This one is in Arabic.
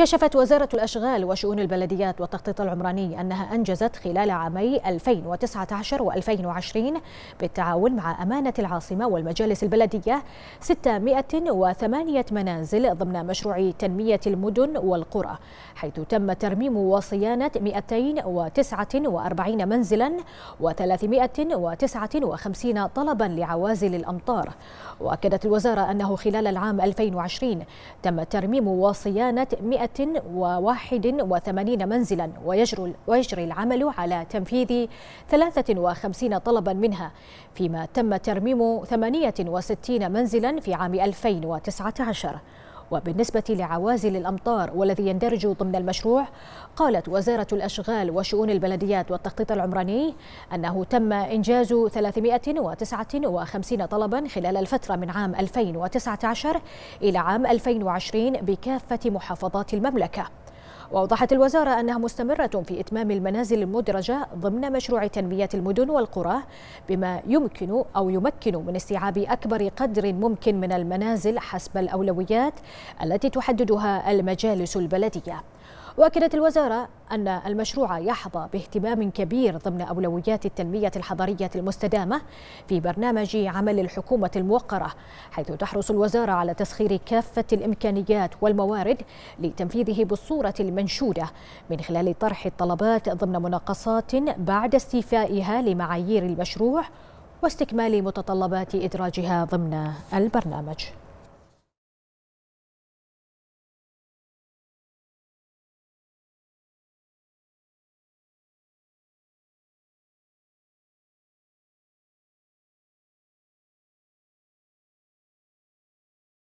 كشفت وزارة الأشغال وشؤون البلديات والتخطيط العمراني أنها أنجزت خلال عامي 2019 و 2020 بالتعاون مع أمانة العاصمة والمجالس البلدية 608 منازل ضمن مشروع تنمية المدن والقرى حيث تم ترميم وصيانة 249 منزلا و359 طلبا لعوازل الأمطار وأكدت الوزارة أنه خلال العام 2020 تم ترميم وصيانة 100 381 منزلا ويجري العمل على تنفيذ 53 طلبا منها فيما تم ترميم 68 منزلا في عام 2019 وبالنسبة لعوازل الأمطار والذي يندرج ضمن المشروع قالت وزارة الأشغال وشؤون البلديات والتخطيط العمراني أنه تم إنجاز 359 طلبا خلال الفترة من عام 2019 إلى عام 2020 بكافة محافظات المملكة وأوضحت الوزارة أنها مستمرة في إتمام المنازل المدرجة ضمن مشروع تنمية المدن والقرى بما يمكن أو يمكن من استيعاب أكبر قدر ممكن من المنازل حسب الأولويات التي تحددها المجالس البلدية واكدت الوزاره ان المشروع يحظى باهتمام كبير ضمن اولويات التنميه الحضريه المستدامه في برنامج عمل الحكومه الموقره حيث تحرص الوزاره على تسخير كافه الامكانيات والموارد لتنفيذه بالصوره المنشوده من خلال طرح الطلبات ضمن مناقصات بعد استيفائها لمعايير المشروع واستكمال متطلبات ادراجها ضمن البرنامج